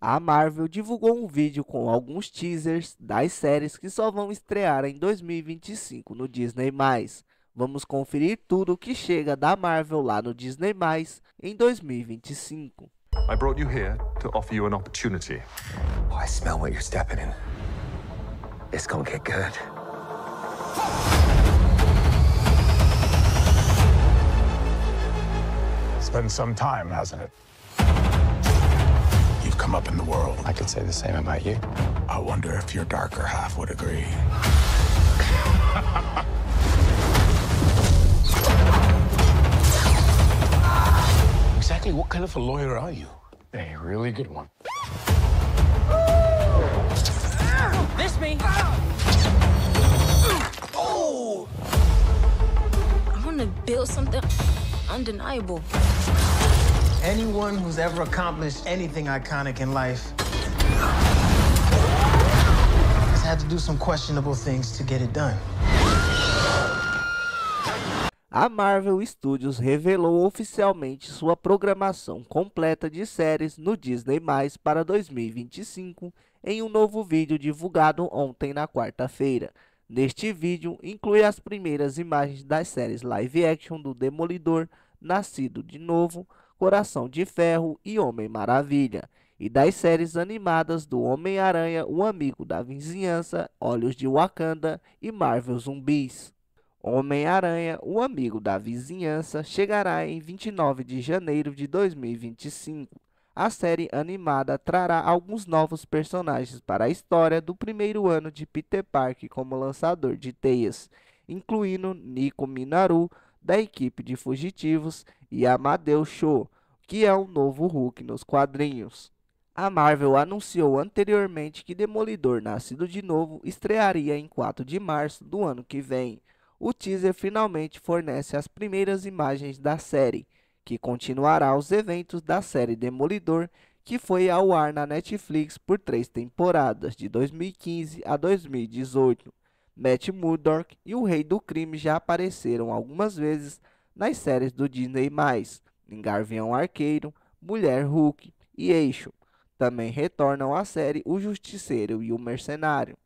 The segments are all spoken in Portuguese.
a Marvel divulgou um vídeo com alguns teasers das séries que só vão estrear em 2025 no Disney+. Vamos conferir tudo o que chega da Marvel lá no Disney+ em 2025. I brought you here to offer you an opportunity. Oh, I smell what you're stepping in. It's gonna get good. It's been some time, hasn't it? come up in the world. I could say the same about you. I wonder if your darker half would agree. exactly what kind of a lawyer are you? A really good one. Miss me. Oh! I want to build something undeniable. Anyone who's ever accomplished anything iconic in life has had to do some questionable things to get it done. a Marvel Studios revelou oficialmente sua programação completa de séries no Disney para 2025 em um novo vídeo divulgado ontem na quarta-feira. Neste vídeo, inclui as primeiras imagens das séries live action do Demolidor, Nascido de Novo, Coração de Ferro e Homem Maravilha, e das séries animadas do Homem-Aranha, O Amigo da Vizinhança, Olhos de Wakanda e Marvel Zumbis. Homem-Aranha, o amigo da vizinhança, chegará em 29 de janeiro de 2025. A série animada trará alguns novos personagens para a história do primeiro ano de Peter Park como lançador de teias, incluindo Nico Minaru, da equipe de fugitivos e Amadeus Show, que é um novo Hulk nos quadrinhos. A Marvel anunciou anteriormente que Demolidor Nascido de Novo estrearia em 4 de março do ano que vem. O teaser finalmente fornece as primeiras imagens da série, que continuará os eventos da série Demolidor, que foi ao ar na Netflix por três temporadas, de 2015 a 2018. Matt Murdock e o Rei do Crime já apareceram algumas vezes nas séries do Disney+, em Garvião Arqueiro, Mulher Hulk e Eixo. Também retornam à série O Justiceiro e o Mercenário.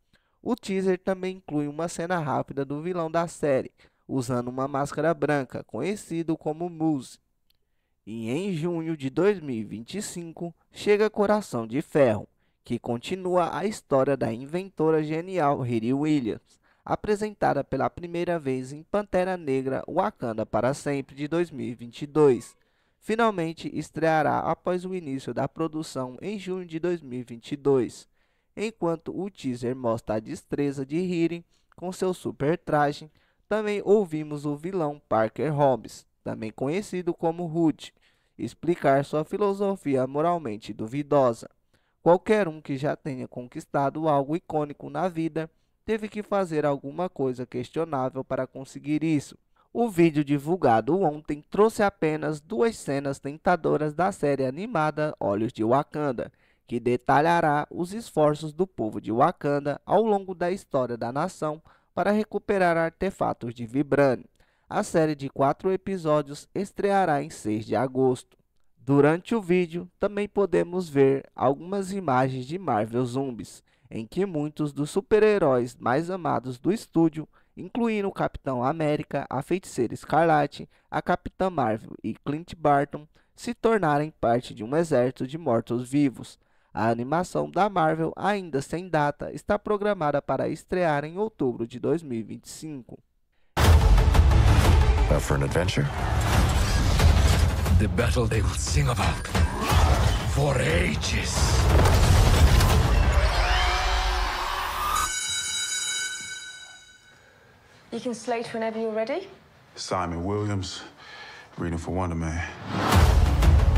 O teaser também inclui uma cena rápida do vilão da série, usando uma máscara branca, conhecido como Muse. E em junho de 2025 chega Coração de Ferro, que continua a história da inventora genial Riri Williams, apresentada pela primeira vez em Pantera Negra Wakanda para Sempre de 2022. Finalmente estreará após o início da produção em junho de 2022. Enquanto o teaser mostra a destreza de Hirin com seu super traje, também ouvimos o vilão Parker Hobbs, também conhecido como Hood, explicar sua filosofia moralmente duvidosa. Qualquer um que já tenha conquistado algo icônico na vida teve que fazer alguma coisa questionável para conseguir isso. O vídeo divulgado ontem trouxe apenas duas cenas tentadoras da série animada Olhos de Wakanda, que detalhará os esforços do povo de Wakanda ao longo da história da nação para recuperar artefatos de Vibrani. A série de quatro episódios estreará em 6 de agosto. Durante o vídeo, também podemos ver algumas imagens de Marvel Zombies, em que muitos dos super-heróis mais amados do estúdio, incluindo o Capitão América, a Feiticeira Escarlate, a Capitã Marvel e Clint Barton, se tornarem parte de um exército de mortos-vivos. A animação da Marvel, ainda sem data, está programada para estrear em outubro de 2025. for an adventure? The battle they will sing about for ages. You can slate whenever you're ready. Simon Williams, reading for Wonder Man.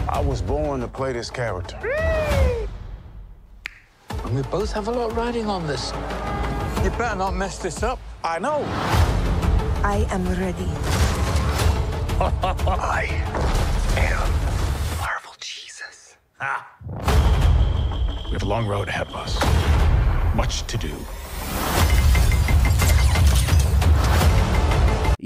I was born to play this character. and we both have a lot riding on this. You better not mess this up. I know. I am ready. I am Marvel Jesus. Ah. We have a long road ahead of us, much to do.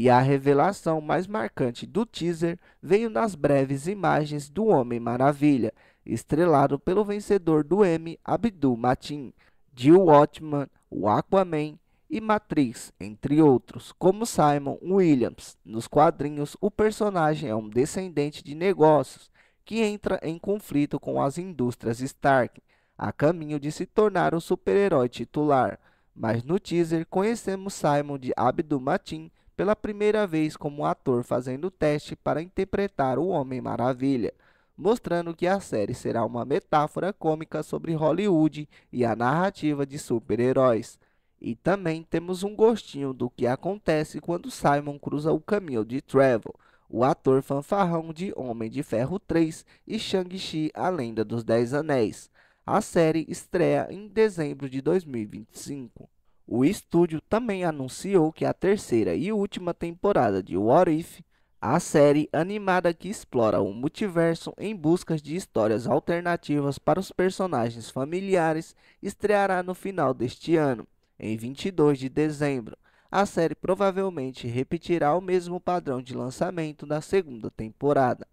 E a revelação mais marcante do teaser veio nas breves imagens do Homem Maravilha, estrelado pelo vencedor do Emmy Abdul Matin, Jill Watman, o Aquaman e Matrix, entre outros, como Simon Williams. Nos quadrinhos, o personagem é um descendente de negócios que entra em conflito com as indústrias Stark, a caminho de se tornar o super-herói titular. Mas no teaser conhecemos Simon de Abdul Matin pela primeira vez como ator fazendo teste para interpretar o Homem Maravilha, mostrando que a série será uma metáfora cômica sobre Hollywood e a narrativa de super-heróis. E também temos um gostinho do que acontece quando Simon cruza o caminho de Trevor, o ator fanfarrão de Homem de Ferro 3 e Shang-Chi A Lenda dos Dez Anéis. A série estreia em dezembro de 2025. O estúdio também anunciou que a terceira e última temporada de What If, a série animada que explora o multiverso em busca de histórias alternativas para os personagens familiares, estreará no final deste ano, em 22 de dezembro. A série provavelmente repetirá o mesmo padrão de lançamento da segunda temporada.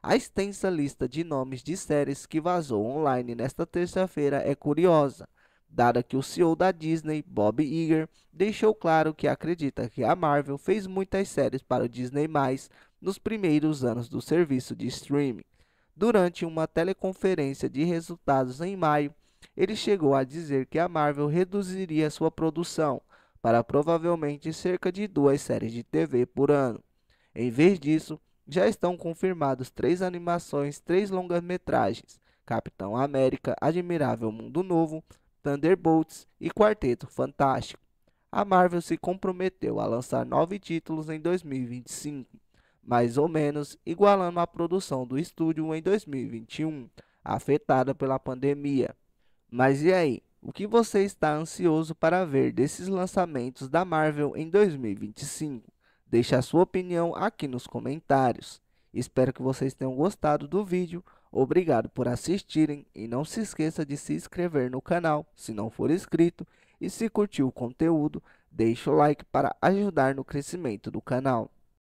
A extensa lista de nomes de séries que vazou online nesta terça-feira é curiosa dada que o CEO da Disney, Bob Iger, deixou claro que acredita que a Marvel fez muitas séries para o Disney+, nos primeiros anos do serviço de streaming. Durante uma teleconferência de resultados em maio, ele chegou a dizer que a Marvel reduziria sua produção para provavelmente cerca de duas séries de TV por ano. Em vez disso, já estão confirmados três animações, três longas-metragens: Capitão América, Admirável Mundo Novo, Thunderbolts e Quarteto Fantástico. A Marvel se comprometeu a lançar nove títulos em 2025, mais ou menos igualando a produção do estúdio em 2021, afetada pela pandemia. Mas e aí? O que você está ansioso para ver desses lançamentos da Marvel em 2025? Deixe a sua opinião aqui nos comentários. Espero que vocês tenham gostado do vídeo. Obrigado por assistirem e não se esqueça de se inscrever no canal se não for inscrito. E se curtiu o conteúdo, deixe o like para ajudar no crescimento do canal.